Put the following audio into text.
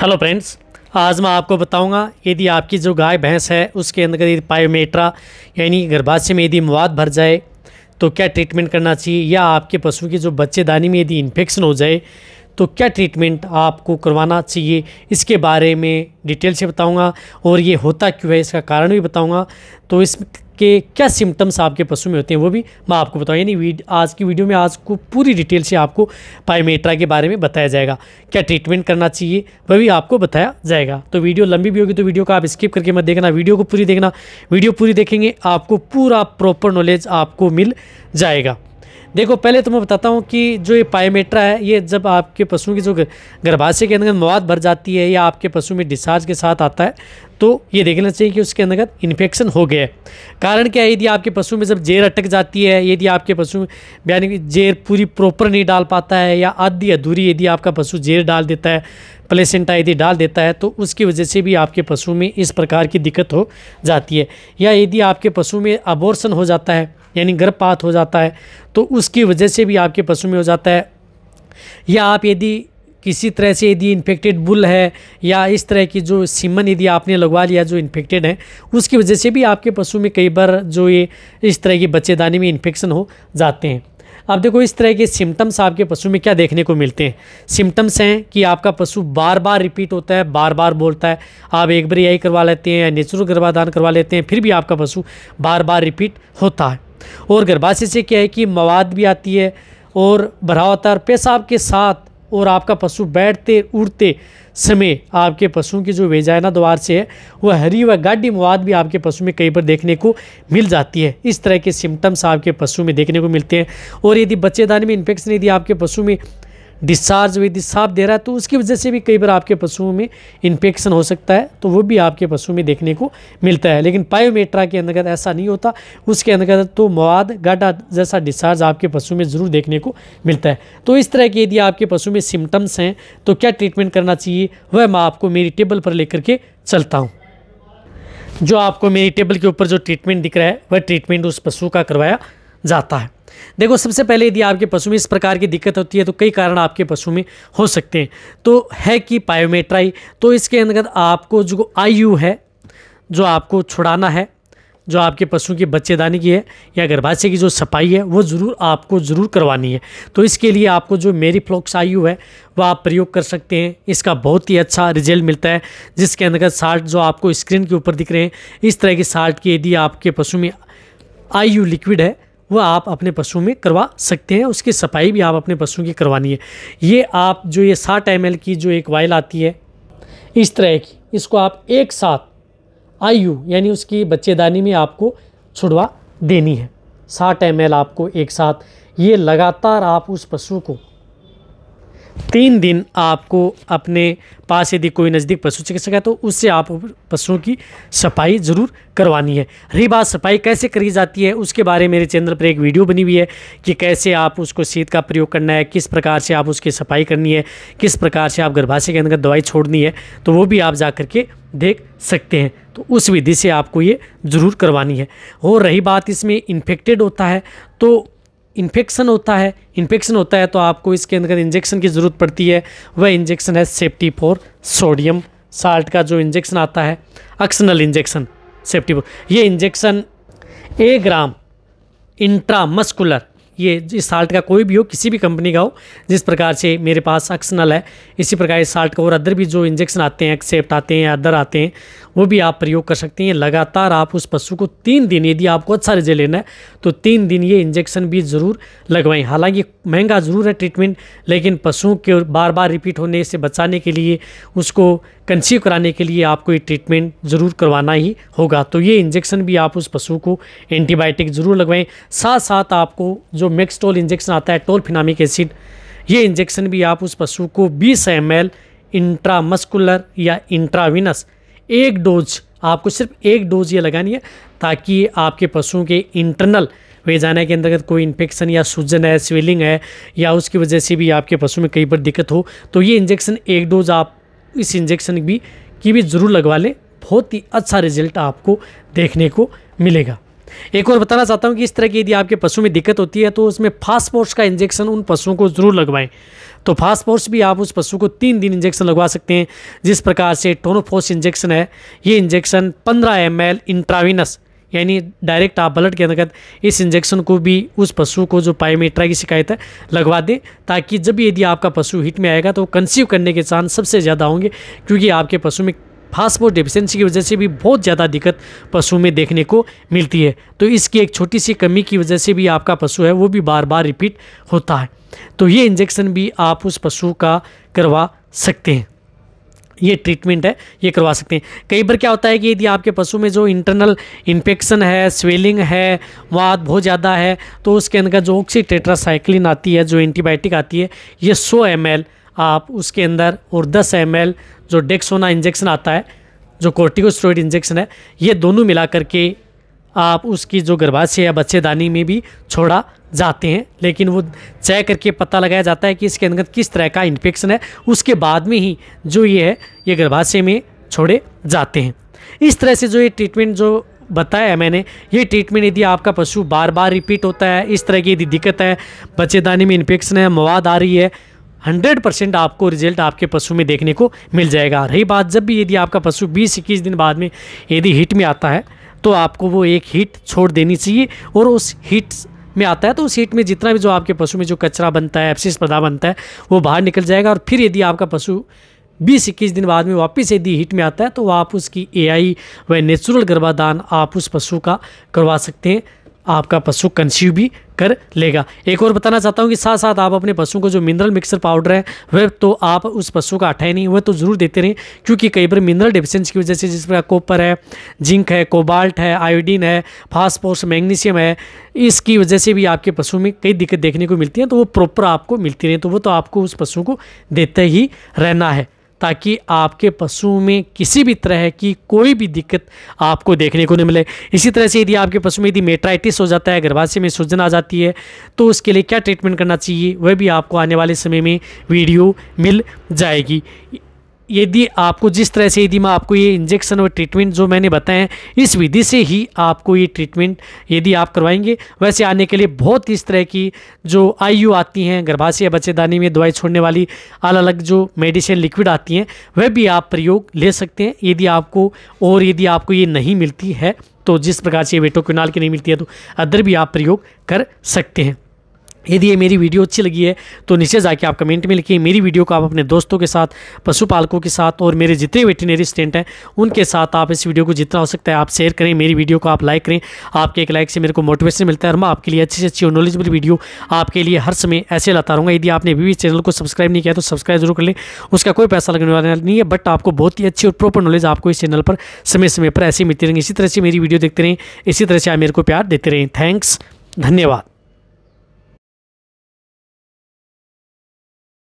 hello friends आज मैं आपको बताऊंगा यदि आपकी जो गाय भैंस है उसके अंदर यदि पायोमेट्रा यानी गर्भाशय में यदि मवाद भर जाए तो क्या ट्रीटमेंट करना चाहिए या आपके पशु के जो बच्चेदानी में यदि इन्फेक्शन हो जाए तो क्या ट्रीटमेंट आपको करवाना चाहिए इसके बारे में डिटेल से बताऊंगा और ये होता क्यों है इसका कारण भी बताऊंगा तो इसके क्या सिम्टम्स आपके पशु में होते हैं वो भी मैं आपको बताऊँ यानी आज की वीडियो में आज को पूरी डिटेल से आपको पायमेट्रा के बारे में बताया जाएगा क्या ट्रीटमेंट करना चाहिए वह भी आपको बताया जाएगा तो वीडियो लंबी भी होगी तो वीडियो को आप स्किप करके मत देखना वीडियो को पूरी देखना वीडियो पूरी देखेंगे आपको पूरा प्रॉपर नॉलेज आपको मिल जाएगा देखो पहले तो मैं बताता हूँ कि जो ये पायोमेट्रा है ये जब आपके पशुओं की जो गर्भाशय के अंदर मवाद भर जाती है या आपके पशु में डिस्चार्ज के साथ आता है तो ये देखना चाहिए कि उसके अंदर इन्फेक्शन हो गया है कारण क्या है यदि आपके पशु में जब जेर अटक जाती है यदि आपके पशु यानी कि जेर पूरी प्रॉपर नहीं डाल पाता है या आधी अधूरी यदि आपका पशु जेर डाल देता है प्लेसेंटा यदि डाल देता है तो उसकी वजह से भी आपके पशु में इस प्रकार की दिक्कत हो जाती है या यदि आपके पशु में अबोर्सन हो जाता है यानी गर्भपात हो जाता है तो उसकी वजह से भी आपके पशु में हो जाता है या आप यदि किसी तरह से यदि इन्फेक्टेड बुल है या इस तरह की जो सीमन यदि आपने लगवा लिया जो इन्फेक्टेड है उसकी वजह से भी आपके पशु में कई बार जो ये इस तरह की बच्चेदानी में इन्फेक्शन हो जाते हैं अब देखो इस तरह के सिम्टम्स आपके पशु में क्या देखने को मिलते हैं सिम्टम्स हैं कि आपका पशु बार बार रिपीट होता है बार बार बोलता है आप एक बार यही करवा लेते हैं या नेचुरल गर्भाधान करवा लेते हैं फिर भी आपका पशु बार बार रिपीट होता है और गर्भाशय से क्या है कि मवाद भी आती है और भरावतार पेशाब के साथ और आपका पशु बैठते उड़ते समय आपके पशुओं की जो वेजाइना द्वार से है वह हरी व गाढ़ी मवाद भी आपके पशु में कई बार देखने को मिल जाती है इस तरह के सिम्टम्स आपके पशु में देखने को मिलते हैं और यदि बच्चेदानी में इन्फेक्शन यदि आपके पशु में डिस्चार्ज हुई दिशाब दे रहा है तो उसकी वजह से भी कई बार आपके पशुओं में इन्फेक्शन हो सकता है तो वो भी आपके पशु में देखने को मिलता है लेकिन पायोमेट्रा के अंतर्गत ऐसा नहीं होता उसके अंतर्गत तो मवाद गाढ़ा जैसा डिस्चार्ज आपके पशु में ज़रूर देखने को मिलता है तो इस तरह के यदि आपके पशु में सिम्टम्स हैं तो क्या ट्रीटमेंट करना चाहिए वह मैं आपको मेरी टेबल पर लेकर के चलता हूँ जो आपको मेरी टेबल के ऊपर जो ट्रीटमेंट दिख रहा है वह ट्रीटमेंट उस पशु का करवाया जाता है देखो सबसे पहले यदि आपके पशु में इस प्रकार की दिक्कत होती है तो कई कारण आपके पशु में हो सकते हैं तो है कि पायोमेट्राई तो इसके अंतर्गत आपको जो आयु है जो आपको छुड़ाना है जो आपके पशु की बच्चेदानी की है या गर्भाशय की जो सफाई है वो ज़रूर आपको ज़रूर करवानी है तो इसके लिए आपको जो मेरी फ्लॉक्स आयु है वह आप प्रयोग कर सकते हैं इसका बहुत ही अच्छा रिजल्ट मिलता है जिसके अंतर्गत साल्ट जो आपको स्क्रीन के ऊपर दिख रहे हैं इस तरह की साल्ट की यदि आपके पशु में आयु लिक्विड है वह आप अपने पशुओं में करवा सकते हैं उसकी सफाई भी आप अपने पशुओं की करवानी है ये आप जो ये साठ एम की जो एक वाइल आती है इस तरह की इसको आप एक साथ आयु यानी उसकी बच्चेदानी में आपको छुड़वा देनी है साठ एम आपको एक साथ ये लगातार आप उस पशु को तीन दिन आपको अपने पास यदि कोई नज़दीक पशु चिकित्सक है तो उससे आप पशुओं की सफाई ज़रूर करवानी है रही बात सफाई कैसे करी जाती है उसके बारे में मेरे चैनल पर एक वीडियो बनी हुई है कि कैसे आप उसको सीध का प्रयोग करना है किस प्रकार से आप उसकी सफाई करनी है किस प्रकार से आप गर्भाशय के अंदर दवाई छोड़नी है तो वो भी आप जा के देख सकते हैं तो उस विधि से आपको ये ज़रूर करवानी है और रही बात इसमें इन्फेक्टेड होता है तो इन्फेक्शन होता है इन्फेक्शन होता है तो आपको इसके अंदर इंजेक्शन की ज़रूरत पड़ती है वह इंजेक्शन है सेफ्टी फोर सोडियम साल्ट का जो इंजेक्शन आता है अक्सनल इंजेक्शन सेफ्टी फोर ये इंजेक्शन ए ग्राम इंट्रामस्कुलर ये इस साल्ट का कोई भी हो किसी भी कंपनी का हो जिस प्रकार से मेरे पास अक्सनल है इसी प्रकार इस साल्ट का और अदर भी जो इंजेक्शन आते हैं एक्सेप्ट आते हैं अदर आते हैं वो भी आप प्रयोग कर सकते हैं लगातार आप उस पशु को तीन दिन यदि आपको अच्छा रिजल्ट लेना है तो तीन दिन ये इंजेक्शन भी ज़रूर लगवाएं हालांकि महंगा ज़रूर है ट्रीटमेंट लेकिन पशुओं के बार बार रिपीट होने से बचाने के लिए उसको कंसीव कराने के लिए आपको ये ट्रीटमेंट ज़रूर करवाना ही होगा तो ये इंजेक्शन भी आप उस पशु को एंटीबायोटिक ज़रूर लगवाएं साथ साथ आपको जो मैक्सटोल इंजेक्शन आता है टोल फिनामिक एसिड ये इंजेक्शन भी आप उस पशु को बीस एम एल इंट्रामस्कुलर या इंट्राविनस एक डोज आपको सिर्फ एक डोज ये लगानी है ताकि आपके पशुओं के इंटरनल वेजाना के अंतर्गत कोई इन्फेक्शन या सूजन है स्वेलिंग है या उसकी वजह से भी आपके पशु में कई बार दिक्कत हो तो ये इंजेक्शन एक डोज आप इस इंजेक्शन भी की भी ज़रूर लगवा लें बहुत ही अच्छा रिजल्ट आपको देखने को मिलेगा एक और बताना चाहता हूँ कि इस तरह की यदि आपके पशु में दिक्कत होती है तो उसमें फास्पोर्ट्स का इंजेक्शन उन पशुओं को ज़रूर लगवाएं तो फास्पोर्ट्स भी आप उस पशु को तीन दिन इंजेक्शन लगवा सकते हैं जिस प्रकार से टोनोफोस इंजेक्शन है ये इंजेक्शन पंद्रह एम एल इंट्राविनस यानी डायरेक्ट आप ब्लड के अंतर्गत इस इंजेक्शन को भी उस पशु को जो पायोमेट्रा की शिकायत है लगवा दें ताकि जब यदि आपका पशु हिट में आएगा तो कंसीव करने के चांस सबसे ज़्यादा होंगे क्योंकि आपके पशु में फास्फोर डिफिशेंसी की वजह से भी बहुत ज़्यादा दिक्कत पशु में देखने को मिलती है तो इसकी एक छोटी सी कमी की वजह से भी आपका पशु है वो भी बार बार रिपीट होता है तो ये इंजेक्शन भी आप उस पशु का करवा सकते हैं ये ट्रीटमेंट है ये करवा सकते हैं कई बार क्या होता है कि यदि आपके पशु में जो इंटरनल इन्फेक्शन है स्वेलिंग है वाद बहुत ज़्यादा है तो उसके अंदर जो ऑक्सीटेट्रासाइक्लिन आती है जो एंटीबायोटिक आती है ये सौ एम आप उसके अंदर और दस एम जो डेक्सोना इंजेक्शन आता है जो कोर्टिकोस्टोइड इंजेक्शन है ये दोनों मिला करके आप उसकी जो गर्भाशय या बच्चेदानी में भी छोड़ा जाते हैं लेकिन वो चेक करके पता लगाया जाता है कि इसके अंदर किस तरह का इन्फेक्शन है उसके बाद में ही जो ये है ये गर्भाशय में छोड़े जाते हैं इस तरह से जो ये ट्रीटमेंट जो बताया है मैंने ये ट्रीटमेंट यदि आपका पशु बार बार रिपीट होता है इस तरह की यदि दिक्कत है बच्चेदानी में इन्फेक्शन है मवाद आ रही है हंड्रेड परसेंट आपको रिजल्ट आपके पशु में देखने को मिल जाएगा रही बात जब भी यदि आपका पशु बीस इक्कीस दिन बाद में यदि हीट में आता है तो आपको वो एक हीट छोड़ देनी चाहिए और उस हीट में आता है तो उस हीट में जितना भी जो आपके पशु में जो कचरा बनता है एप्सिस पदा बनता है वो बाहर निकल जाएगा और फिर यदि आपका पशु बीस इक्कीस दिन बाद में वापस यदि हीट में आता है तो आप उसकी एआई व नेचुरल गर्भाधान आप उस पशु का करवा सकते हैं आपका पशु कंसीव भी कर लेगा एक और बताना चाहता हूँ कि साथ साथ आप अपने पशुओं को जो मिनरल मिक्सर पाउडर है वह तो आप उस पशु का अठाई नहीं वह तो ज़रूर देते रहें क्योंकि कई बार मिनरल डिफिशेंस की वजह से जिस प्रकार कॉपर है जिंक है कोबाल्ट है आयोडीन है फास्फोर्स मैग्नीशियम है इसकी वजह से भी आपके पशु में कई दिक्कत देखने को मिलती हैं तो वो प्रॉपर आपको मिलती रहे तो वो तो आपको उस पशु को देते ही रहना है ताकि आपके पशु में किसी भी तरह की कोई भी दिक्कत आपको देखने को नहीं मिले इसी तरह से यदि आपके पशु में यदि मेट्राइटिस हो जाता है गर्भाशय में सूजन आ जाती है तो उसके लिए क्या ट्रीटमेंट करना चाहिए वह भी आपको आने वाले समय में वीडियो मिल जाएगी यदि आपको जिस तरह से यदि मैं आपको ये इंजेक्शन और ट्रीटमेंट जो मैंने बताए हैं इस विधि से ही आपको ये ट्रीटमेंट यदि आप करवाएंगे वैसे आने के लिए बहुत इस तरह की जो आईयू आती हैं गर्भाशय बच्चेदानी में दवाई छोड़ने वाली अलग अलग जो मेडिसिन लिक्विड आती हैं वह भी आप प्रयोग ले सकते हैं यदि आपको और यदि आपको ये नहीं मिलती है तो जिस प्रकार से वेटोक्यूनाल की नहीं मिलती है तो अदर भी आप प्रयोग कर सकते हैं यदि ये मेरी वीडियो अच्छी लगी है तो नीचे जाके आप कमेंट में लिखिए मेरी वीडियो को आप अपने दोस्तों के साथ पशुपालकों के साथ और मेरे जितने वेटनरी स्टेंट हैं उनके साथ आप इस वीडियो को जितना हो सकता है आप शेयर करें मेरी वीडियो को आप लाइक करें आपके एक लाइक से मेरे को मोटिवेशन मिलता है और मैं आपके लिए अच्छी से अच्छी और नॉलेजबल वीडियो आपके लिए हर समय ऐसे लाता रहूँगा यदि आपने अभी भी चैनल को सब्सक्राइब नहीं किया तो सब्सक्राइब जरूर कर लें उसका कोई पैसा लगने वाला नहीं है बट आपको बहुत ही अच्छी और प्रॉपर नॉलेज आपको इस चैनल पर समय समय पर ऐसे मिलती रहेंगे इसी तरह से मेरी वीडियो देखते रहें इसी तरह से आप मेरे को प्यार देते रहें थैंक्स धन्यवाद